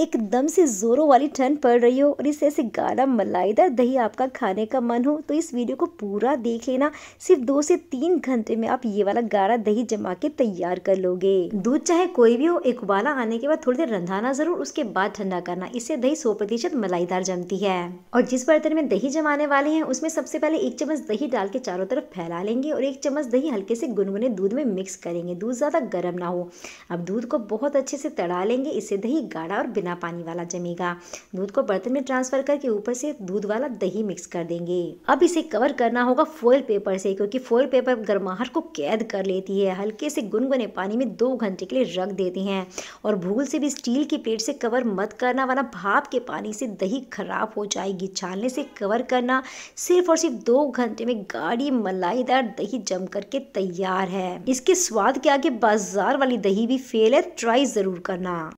एकदम से ज़ोरों वाली ठंड पड़ रही हो और इस ऐसे गाढ़ा मलाईदार दही आपका खाने का मन हो तो इस वीडियो को पूरा देख लेना सिर्फ दो से तीन घंटे में आप ये वाला गाढ़ा दही जमा के तैयार कर लोगे दूध चाहे कोई भी हो एक उबाला आने के बाद थोड़ी देर रंधाना ज़रूर उसके बाद ठंडा करना इससे दही सौ प्रतिशत मलाईदार जमती है और जिस बर्तन में दही जमाने वाले हैं उसमें सबसे पहले एक चम्मच दही डाल के चारों तरफ फैला लेंगे और एक चम्मच दही हल्के से गुनगुने दूध में मिक्स करेंगे दूध ज़्यादा गर्म ना हो अब दूध को बहुत अच्छे से तड़ा लेंगे इससे दही गाढ़ा और बिना बिना पानी वाला जमेगा दूध को बर्तन में ट्रांसफर करके ऊपर से दूध वाला दही मिक्स कर देंगे अब इसे कवर करना होगा फोइल पेपर से क्योंकि फोइल पेपर गर्माहट को कैद कर लेती है हल्के से गुनगुने पानी में दो घंटे के लिए रख देती हैं और भूल से भी स्टील की प्लेट से कवर मत करना वरना भाप के पानी से दही खराब हो जाएगी छालने से कवर करना सिर्फ और सिर्फ दो घंटे में गाढ़ी मलाईदार दही जम करके तैयार है इसके स्वाद के आगे बाजार वाली दही भी फेल है ट्राई ज़रूर करना